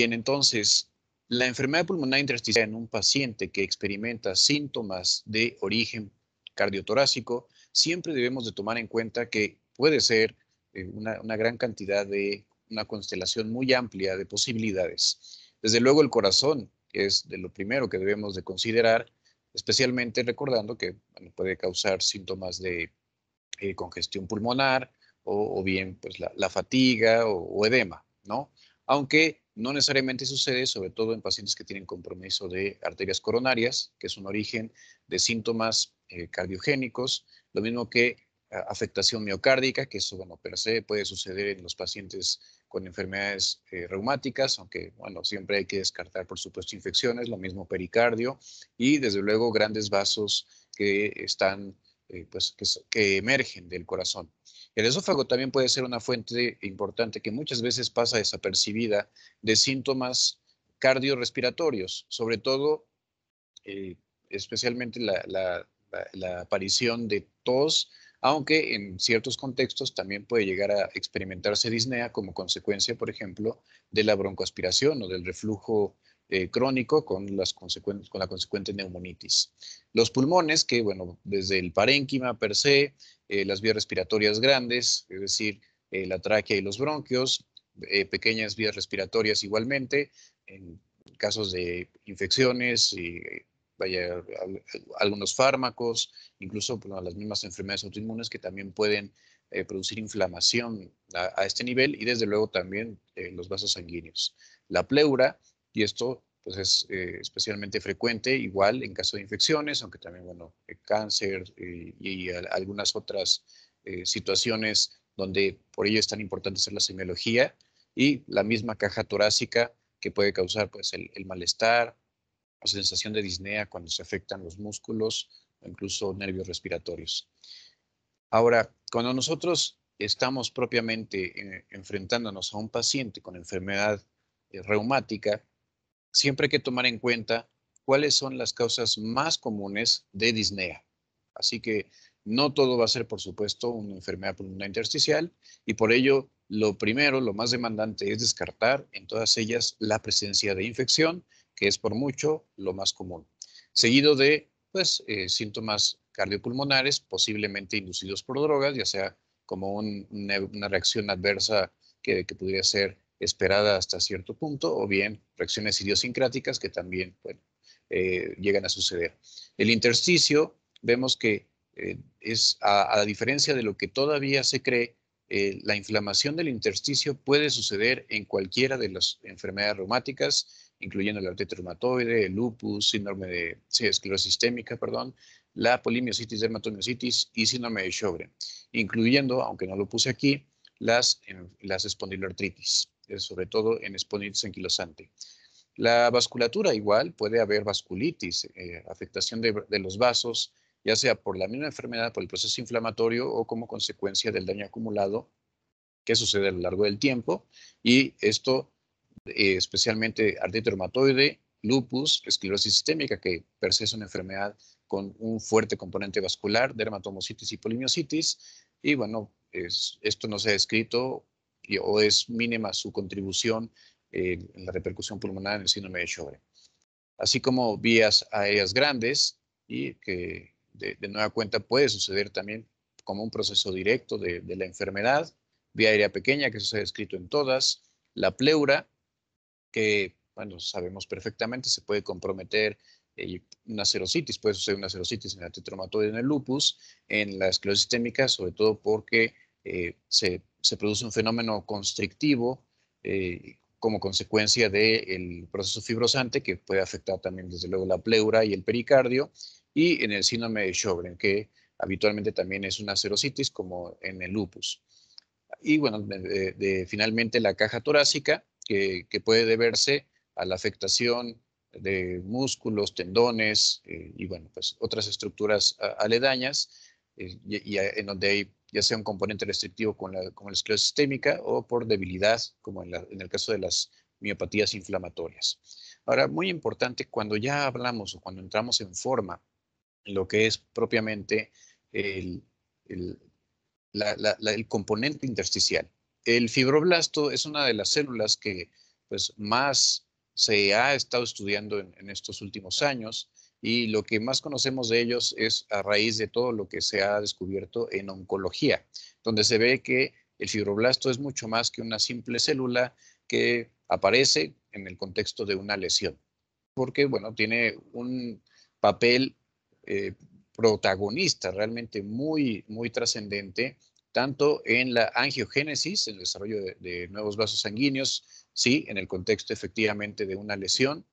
bien, entonces, la enfermedad pulmonar intersticial en un paciente que experimenta síntomas de origen cardiotorácico, siempre debemos de tomar en cuenta que puede ser eh, una, gran cantidad de, una constelación muy amplia de posibilidades. Desde luego el corazón es de lo primero que debemos de considerar, especialmente recordando que puede causar síntomas de eh, congestión pulmonar o, bien pues la, fatiga o, o, edema, ¿no? Aunque no necesariamente sucede, sobre todo en pacientes que tienen compromiso de arterias coronarias, que es un origen de síntomas eh, cardiogénicos, lo mismo que eh, afectación miocárdica, que eso, bueno, per se puede suceder en los pacientes con enfermedades eh, reumáticas, aunque, bueno, siempre hay que descartar, por supuesto, infecciones, lo mismo pericardio y, desde luego, grandes vasos que están eh, pues, que, emergen del corazón. El esófago también puede ser una fuente importante que muchas veces pasa desapercibida de síntomas cardiorrespiratorios, sobre todo, eh, especialmente la aparición de tos, aunque en ciertos contextos también puede llegar a experimentarse disnea como consecuencia, por ejemplo, de la broncoaspiración o del reflujo eh, crónico con, las con la consecuente neumonitis. Los pulmones, que bueno, desde el parénquima per se, eh, las vías respiratorias grandes, es decir, eh, la tráquea y los bronquios, pequeñas vías respiratorias igualmente, en casos de infecciones y vaya, algunos fármacos, incluso las mismas enfermedades autoinmunes que también pueden producir inflamación a, a, este nivel y desde luego también los vasos sanguíneos. La pleura, y esto pues es eh, especialmente frecuente, igual en caso de infecciones, aunque también, bueno, eh, cáncer eh, y algunas otras situaciones donde por ello es tan importante hacer la semiología y la misma caja torácica que puede causar pues el, el malestar o sensación de disnea cuando se afectan los músculos o incluso nervios respiratorios. Ahora, cuando nosotros estamos propiamente enfrentándonos a un paciente con enfermedad reumática, siempre hay que tomar en cuenta cuáles son las causas más comunes de disnea. Así que no todo va a ser, por supuesto, una enfermedad pulmonar intersticial y por ello lo primero, lo más demandante es descartar en todas ellas la presencia de infección, que es por mucho lo más común, seguido de pues, eh, síntomas cardiopulmonares posiblemente inducidos por drogas, ya sea como una, reacción adversa que, que, podría ser esperada hasta cierto punto, o bien reacciones idiosincráticas que también bueno, eh, llegan a suceder. El intersticio, vemos que eh, es, a, a, diferencia de lo que todavía se cree, eh, la inflamación del intersticio puede suceder en cualquiera de las enfermedades reumáticas, incluyendo la artritis reumatoide, el lupus, síndrome de esclerosis sistémica, perdón, la polimiositis, dermatomiositis y síndrome de Sjögren, incluyendo, aunque no lo puse aquí, las, las espondiloartritis. Eh, sobre todo en espondilitis anquilosante. La vasculatura igual, puede haber vasculitis, eh, afectación de, los vasos, ya sea por la misma enfermedad, por el proceso inflamatorio o como consecuencia del daño acumulado que sucede a lo largo del tiempo. Y esto, eh, especialmente artritis reumatoide, lupus, esclerosis sistémica, que per se es una enfermedad con un fuerte componente vascular, dermatomositis y polimiositis. Y bueno, esto no se ha descrito o es mínima su contribución eh, en la repercusión pulmonar en el síndrome de Sjögren. Así como vías aéreas grandes y que de, nueva cuenta puede suceder también como un proceso directo de, la enfermedad, vía aérea pequeña, que eso se ha descrito en todas, la pleura, que, bueno, sabemos perfectamente, se puede comprometer eh, una serositis, puede suceder una serositis en la tetromatoide en el lupus, en la esclerosis sistémica, sobre todo porque eh, se se produce un fenómeno constrictivo eh, como consecuencia del proceso fibrosante que puede afectar también desde luego la pleura y el pericardio y en el síndrome de Sjögren, que habitualmente también es una serositis como en el lupus. Y bueno, finalmente la caja torácica que, puede deberse a la afectación de músculos, tendones eh, y bueno, pues otras estructuras aledañas eh, y, en donde hay ya sea un componente restrictivo como la, esclerosistémica la esclerosis sistémica o por debilidad, como en, el caso de las miopatías inflamatorias. Ahora, muy importante, cuando ya hablamos o cuando entramos en forma, lo que es propiamente el, componente intersticial. El fibroblasto es una de las células que pues, más se ha estado estudiando en estos últimos años y lo que más conocemos de ellos es a raíz de todo lo que se ha descubierto en oncología, donde se ve que el fibroblasto es mucho más que una simple célula que aparece en el contexto de una lesión, porque bueno, tiene un papel eh, protagonista realmente muy, muy trascendente, tanto en la angiogénesis, en el desarrollo de, nuevos vasos sanguíneos, sí, en el contexto efectivamente de una lesión,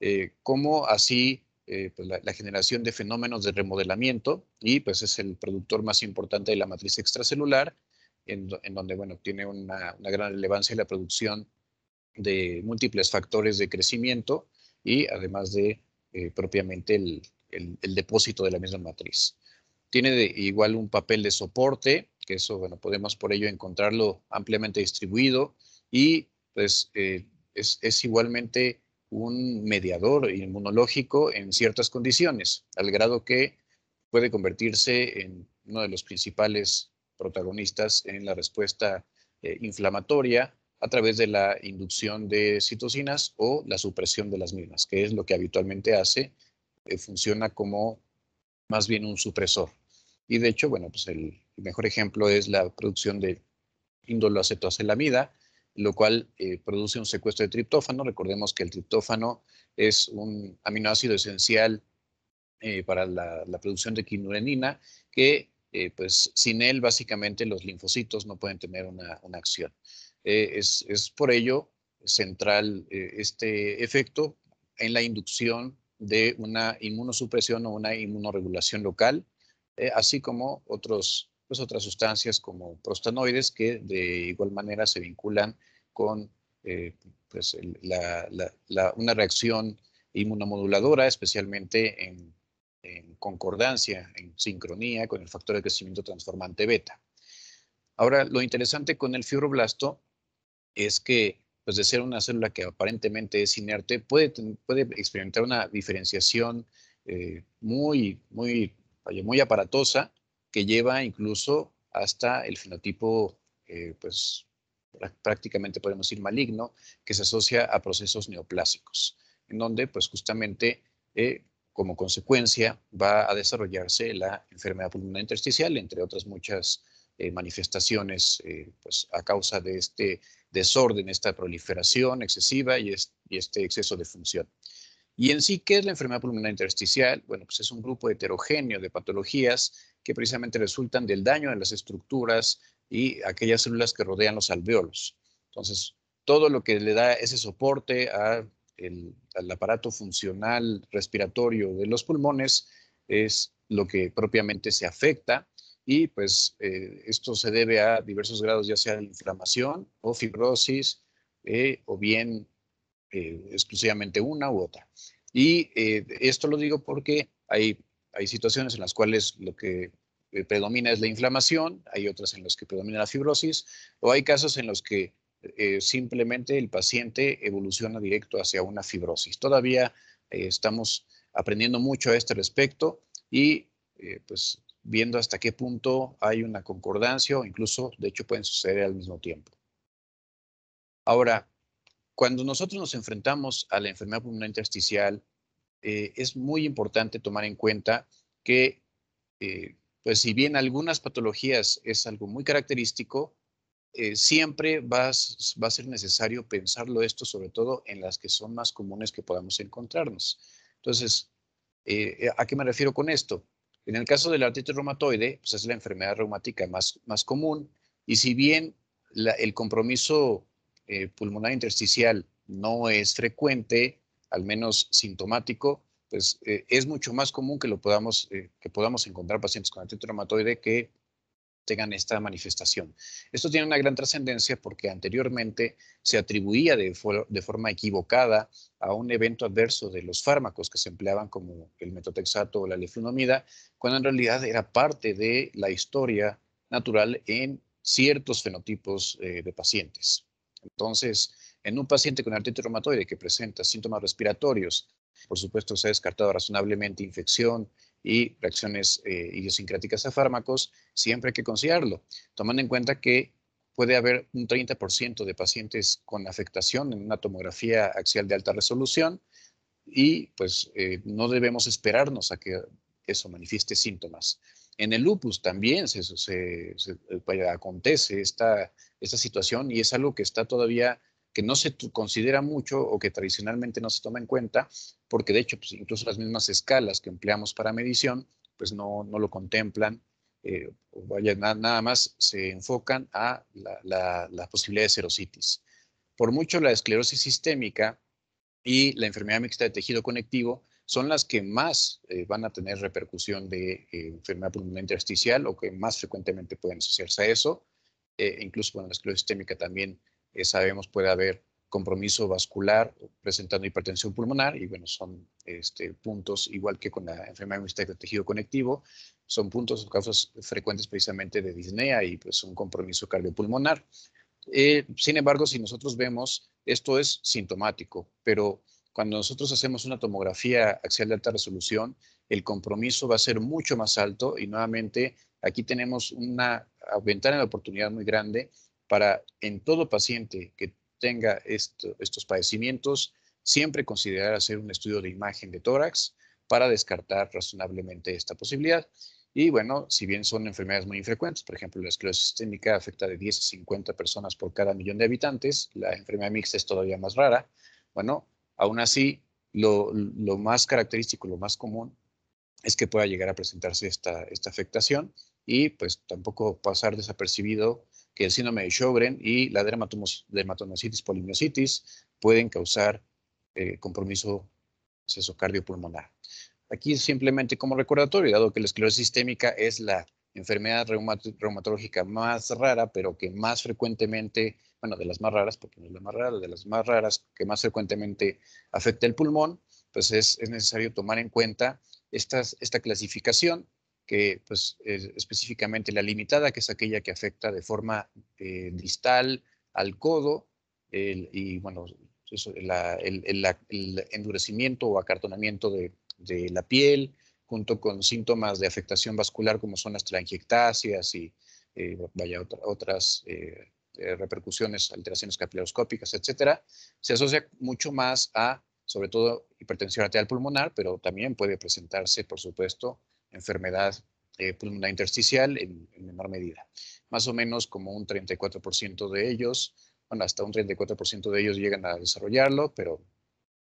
eh, como así eh, pues, la, generación de fenómenos de remodelamiento y pues es el productor más importante de la matriz extracelular, en, donde bueno, tiene una, gran relevancia la producción de múltiples factores de crecimiento y además de eh, propiamente el, depósito de la misma matriz. Tiene igual un papel de soporte, que eso bueno, podemos por ello encontrarlo ampliamente distribuido y pues eh, es, es igualmente un mediador inmunológico en ciertas condiciones, al grado que puede convertirse en uno de los principales protagonistas en la respuesta eh, inflamatoria a través de la inducción de citocinas o la supresión de las mismas, que es lo que habitualmente hace, eh, funciona como más bien un supresor. Y de hecho, bueno, pues el mejor ejemplo es la producción de indoloacetoacelamida, lo cual eh, produce un secuestro de triptófano. Recordemos que el triptófano es un aminoácido esencial eh, para la, producción de quinurenina, que eh, pues sin él básicamente los linfocitos no pueden tener una, una acción. Es, es, por ello central este efecto en la inducción de una inmunosupresión o una inmunoregulación local, así como otros pues, otras sustancias como prostanoides que de igual manera se vinculan con eh, pues, una reacción inmunomoduladora, especialmente en, concordancia, en sincronía con el factor de crecimiento transformante beta. Ahora, lo interesante con el fibroblasto es que, pues de ser una célula que aparentemente es inerte, puede, puede experimentar una diferenciación eh, muy, muy, muy aparatosa que lleva incluso hasta el fenotipo, eh, pues prácticamente podemos decir maligno, que se asocia a procesos neoplásicos, en donde pues justamente eh, como consecuencia va a desarrollarse la enfermedad pulmonar intersticial, entre otras muchas eh, manifestaciones pues, a causa de este desorden, esta proliferación excesiva y, este exceso de función. Y en sí, ¿qué es la enfermedad pulmonar intersticial? Bueno, pues es un grupo heterogéneo de patologías que precisamente resultan del daño en las estructuras y aquellas células que rodean los alveolos. Entonces, todo lo que le da ese soporte al aparato funcional respiratorio de los pulmones es lo que propiamente se afecta y pues eh, esto se debe a diversos grados, ya sea de inflamación o fibrosis eh, o bien eh, exclusivamente una u otra. Y eh, esto lo digo porque hay, situaciones en las cuales lo que eh, predomina es la inflamación, hay otras en las que predomina la fibrosis, o hay casos en los que simplemente el paciente evoluciona directo hacia una fibrosis. Todavía estamos aprendiendo mucho a este respecto y pues viendo hasta qué punto hay una concordancia o incluso, de hecho, pueden suceder al mismo tiempo. Ahora, cuando nosotros nos enfrentamos a la enfermedad pulmonar intersticial, eh, es muy importante tomar en cuenta que, eh, pues si bien algunas patologías es algo muy característico, eh, siempre va a, va a ser necesario pensarlo esto, sobre todo en las que son más comunes que podamos encontrarnos. Entonces, ¿a qué me refiero con esto? En el caso de la artritis reumatoide, pues es la enfermedad reumática más, más común, y si bien el compromiso eh, pulmonar intersticial no es frecuente, al menos sintomático, pues eh, es mucho más común que, lo podamos, eh, que podamos encontrar pacientes con artritis que tengan esta manifestación. Esto tiene una gran trascendencia porque anteriormente se atribuía de, forma equivocada a un evento adverso de los fármacos que se empleaban como el metotrexato o la leflunomida, cuando en realidad era parte de la historia natural en ciertos fenotipos de pacientes. Entonces, en un paciente con artritis reumatoide que presenta síntomas respiratorios, por supuesto, se ha descartado razonablemente infección y reacciones eh, idiosincráticas a fármacos, siempre hay que considerarlo, tomando en cuenta que puede haber un 30% de pacientes con afectación en una tomografía axial de alta resolución y pues eh, no debemos esperarnos a que eso manifieste síntomas. En el lupus también se, eh, acontece esta, situación y es algo que está todavía que no se considera mucho o que tradicionalmente no se toma en cuenta, porque de hecho pues, incluso las mismas escalas que empleamos para medición, pues no, lo contemplan, eh, nada más se enfocan a la, la, posibilidad de serositis. Por mucho la esclerosis sistémica y la enfermedad mixta de tejido conectivo son las que más eh, van a tener repercusión de eh, enfermedad pulmonar intersticial o que más frecuentemente pueden asociarse a eso. Eh, incluso con la esclerosis sistémica también sabemos puede haber compromiso vascular presentando hipertensión pulmonar y bueno, son este, puntos, igual que con la enfermedad de tejido conectivo, son puntos o causas frecuentes precisamente de disnea y pues un compromiso cardiopulmonar. sin embargo, si nosotros vemos, esto es sintomático, pero cuando nosotros hacemos una tomografía axial de alta resolución, el compromiso va a ser mucho más alto y nuevamente aquí tenemos una ventana de oportunidad muy grande para en todo paciente que tenga estos padecimientos, siempre considerar hacer un estudio de imagen de tórax para descartar razonablemente esta posibilidad. Y bueno, si bien son enfermedades muy infrecuentes, por ejemplo, la esclerosis sistémica afecta de 10 a 50 personas por cada millón de habitantes, la enfermedad mixta es todavía más rara, bueno, Aún así, lo, más característico, lo más común, es que pueda llegar a presentarse esta, afectación y pues tampoco pasar desapercibido que el síndrome de Sjogren y la dermatomiositis polimiositis pueden causar eh, compromiso cardiopulmonar. Aquí simplemente como recordatorio, dado que la esclerosis sistémica es la enfermedad reumatológica más rara, pero que más frecuentemente bueno, de las más raras, porque no es la más rara, de las más raras que más frecuentemente afecta el pulmón, pues es, necesario tomar en cuenta estas, esta clasificación, que pues es específicamente la limitada, que es aquella que afecta de forma eh, distal al codo, y bueno, el, endurecimiento o acartonamiento de, la piel, junto con síntomas de afectación vascular como son las telangiectasias y eh, vaya, otras... Eh, eh, repercusiones, alteraciones capilaroscópicas, etcétera, se asocia mucho más a, sobre todo, hipertensión arterial pulmonar, pero también puede presentarse, por supuesto, enfermedad eh, pulmonar intersticial en, menor medida. Más o menos como un 34% de ellos, bueno, hasta un 34% de ellos llegan a desarrollarlo, pero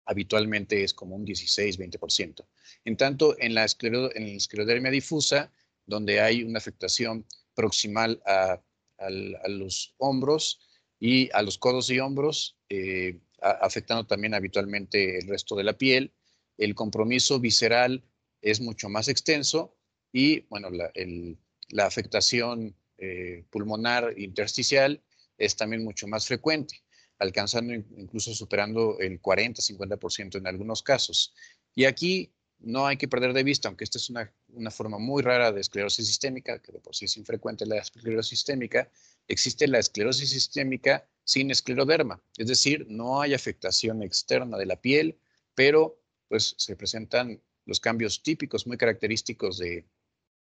habitualmente es como un 16-20%. En tanto, en la, en la esclerodermia difusa, donde hay una afectación proximal a a los hombros y a los codos y hombros, eh, afectando también habitualmente el resto de la piel. El compromiso visceral es mucho más extenso y, bueno, la, afectación eh, pulmonar intersticial es también mucho más frecuente, alcanzando incluso superando el 40-50% en algunos casos. Y aquí no hay que perder de vista, aunque esta es una, forma muy rara de esclerosis sistémica, que de por sí es infrecuente la esclerosis sistémica, existe la esclerosis sistémica sin escleroderma, es decir, no hay afectación externa de la piel, pero pues se presentan los cambios típicos muy característicos de,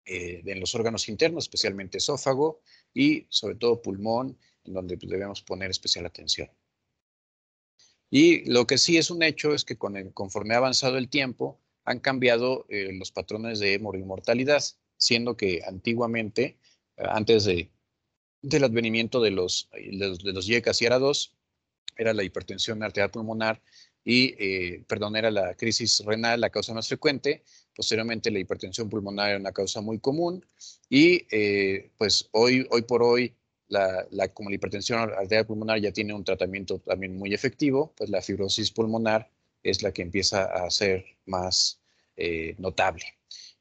en eh, los órganos internos, especialmente esófago y sobre todo pulmón, en donde pues, debemos poner especial atención. Y lo que sí es un hecho es que conforme ha avanzado el tiempo, han cambiado eh, los patrones de mortalidad, siendo que antiguamente, eh, antes del advenimiento de los, eh, de los IECAS y 2 era la hipertensión arterial pulmonar y, perdón, era la crisis renal la causa más frecuente. Posteriormente, la hipertensión pulmonar era una causa muy común y, pues, hoy, hoy por hoy, la, como la hipertensión arterial pulmonar ya tiene un tratamiento también muy efectivo, pues la fibrosis pulmonar es la que empieza a ser más eh, notable.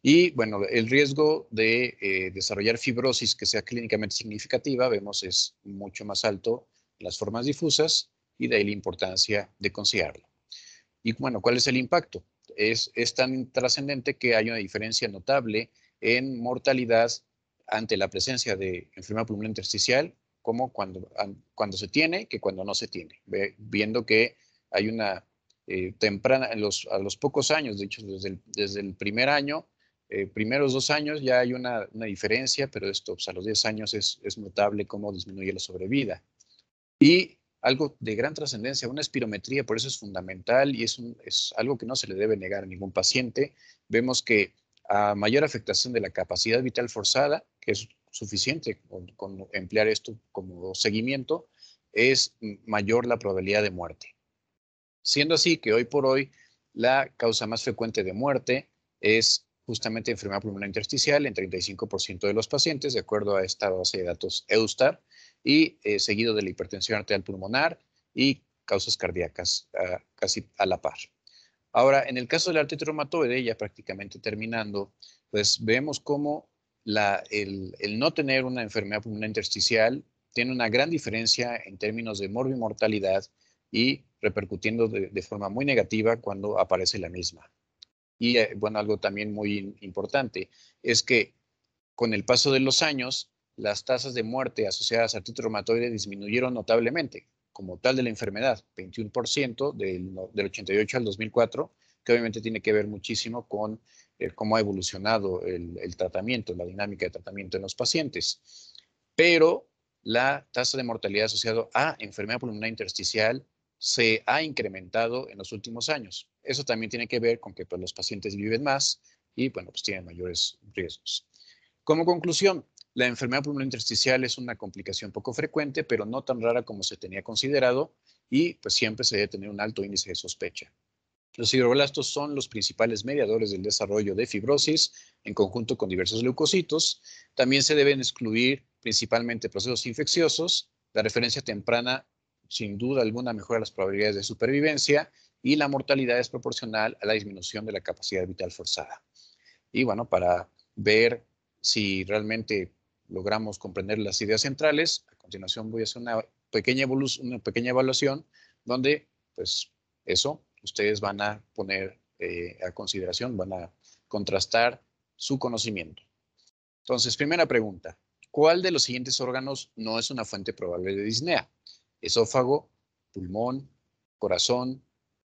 Y bueno, el riesgo de eh, desarrollar fibrosis que sea clínicamente significativa, vemos, es mucho más alto en las formas difusas y de ahí la importancia de considerarlo. Y bueno, ¿cuál es el impacto? Es, es tan trascendente que hay una diferencia notable en mortalidad ante la presencia de enfermedad pulmonar intersticial como cuando, cuando se tiene que cuando no se tiene, viendo que hay una eh, temprana, los, a los pocos años, de hecho, desde el, primer año, eh, primeros dos años ya hay una, diferencia, pero esto pues, a los 10 años es, es, notable cómo disminuye la sobrevida. Y algo de gran trascendencia, una espirometría, por eso es fundamental y es, es algo que no se le debe negar a ningún paciente. Vemos que a mayor afectación de la capacidad vital forzada, que es suficiente con emplear esto como seguimiento, es mayor la probabilidad de muerte. Siendo así que hoy por hoy la causa más frecuente de muerte es justamente enfermedad pulmonar intersticial en 35% de los pacientes, de acuerdo a esta base de datos EUSTAR, y eh, seguido de la hipertensión arterial pulmonar y causas cardíacas ah, casi a la par. Ahora, en el caso del la artritis ya prácticamente terminando, pues vemos cómo el, no tener una enfermedad pulmonar intersticial tiene una gran diferencia en términos de morbimortalidad y repercutiendo de, forma muy negativa cuando aparece la misma. Y eh, bueno, algo también muy importante es que con el paso de los años, las tasas de muerte asociadas a artritis reumatoide disminuyeron notablemente, como tal de la enfermedad, 21% del, del 88 al 2004, que obviamente tiene que ver muchísimo con eh, cómo ha evolucionado el, el, tratamiento, la dinámica de tratamiento en los pacientes. Pero la tasa de mortalidad asociada a enfermedad pulmonar intersticial se ha incrementado en los últimos años. Eso también tiene que ver con que pues, los pacientes viven más y bueno, pues tienen mayores riesgos. Como conclusión, la enfermedad pulmonar intersticial es una complicación poco frecuente, pero no tan rara como se tenía considerado y pues siempre se debe tener un alto índice de sospecha. Los fibroblastos son los principales mediadores del desarrollo de fibrosis en conjunto con diversos leucocitos. También se deben excluir principalmente procesos infecciosos. La referencia temprana sin duda alguna mejora las probabilidades de supervivencia y la mortalidad es proporcional a la disminución de la capacidad vital forzada. Y bueno, para ver si realmente logramos comprender las ideas centrales, a continuación voy a hacer una pequeña, evaluación donde, pues, eso ustedes van a poner eh, a consideración, van a contrastar su conocimiento. Entonces, primera pregunta, ¿cuál de los siguientes órganos no es una fuente probable de disnea? esófago, pulmón, corazón,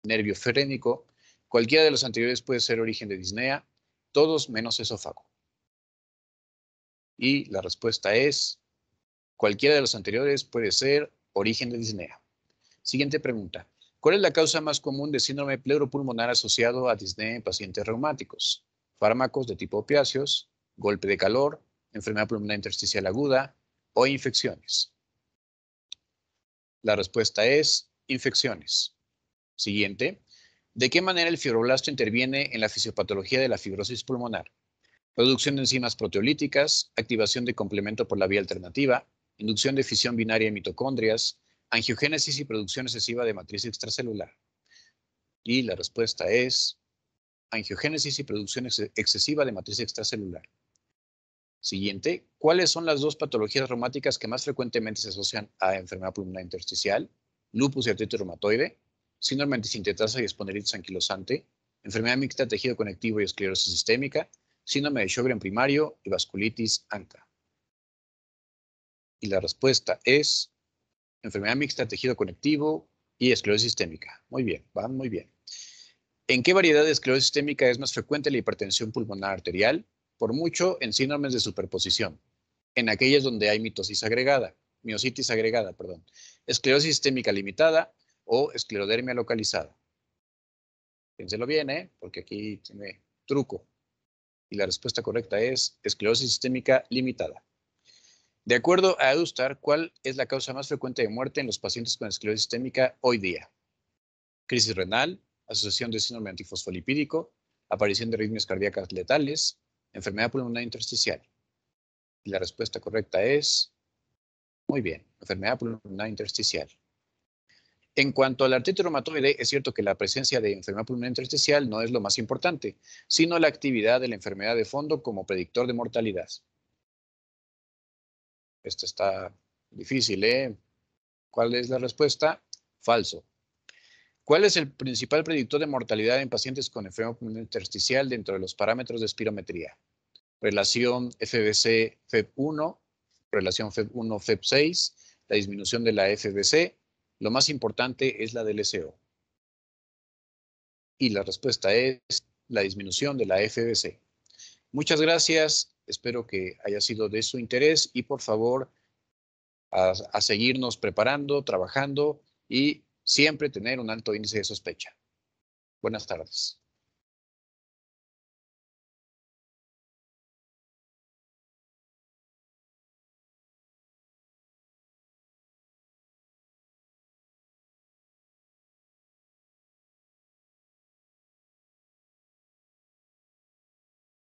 nervio frénico. Cualquiera de los anteriores puede ser origen de disnea, todos menos esófago. Y la respuesta es, cualquiera de los anteriores puede ser origen de disnea. Siguiente pregunta. ¿Cuál es la causa más común de síndrome pleuropulmonar asociado a disnea en pacientes reumáticos? Fármacos de tipo opiáceos, golpe de calor, enfermedad pulmonar intersticial aguda o infecciones. La respuesta es infecciones. Siguiente. ¿De qué manera el fibroblasto interviene en la fisiopatología de la fibrosis pulmonar? Producción de enzimas proteolíticas, activación de complemento por la vía alternativa, inducción de fisión binaria en mitocondrias, angiogénesis y producción excesiva de matriz extracelular. Y la respuesta es angiogénesis y producción excesiva de matriz extracelular. Siguiente, ¿cuáles son las dos patologías reumáticas que más frecuentemente se asocian a enfermedad pulmonar intersticial? Lupus y artritis reumatoide, síndrome antisintetasa y espondilitis anquilosante, enfermedad mixta de tejido conectivo y esclerosis sistémica, síndrome de Sjögren primario y vasculitis ANCA. Y la respuesta es enfermedad mixta de tejido conectivo y esclerosis sistémica. Muy bien, van muy bien. ¿En qué variedad de esclerosis sistémica es más frecuente la hipertensión pulmonar arterial? por mucho en síndromes de superposición, en aquellas donde hay mitosis agregada, miositis agregada, perdón, esclerosis sistémica limitada o esclerodermia localizada. Piénselo bien, ¿eh? porque aquí tiene truco. Y la respuesta correcta es esclerosis sistémica limitada. De acuerdo a Eustar, ¿cuál es la causa más frecuente de muerte en los pacientes con esclerosis sistémica hoy día? Crisis renal, asociación de síndrome antifosfolipídico, aparición de ritmos cardíacas letales, enfermedad pulmonar intersticial. la respuesta correcta es, muy bien, enfermedad pulmonar intersticial. En cuanto al la artritis reumatoide, es cierto que la presencia de enfermedad pulmonar intersticial no es lo más importante, sino la actividad de la enfermedad de fondo como predictor de mortalidad. Esto está difícil, ¿eh? ¿Cuál es la respuesta? Falso. ¿Cuál es el principal predictor de mortalidad en pacientes con enfermedad intersticial dentro de los parámetros de espirometría? Relación FBC-FEP1, relación FEP1-FEP6, la disminución de la FBC. Lo más importante es la del SEO. Y la respuesta es la disminución de la FBC. Muchas gracias. Espero que haya sido de su interés y por favor a seguirnos preparando, trabajando y siempre tener un alto índice de sospecha. Buenas tardes.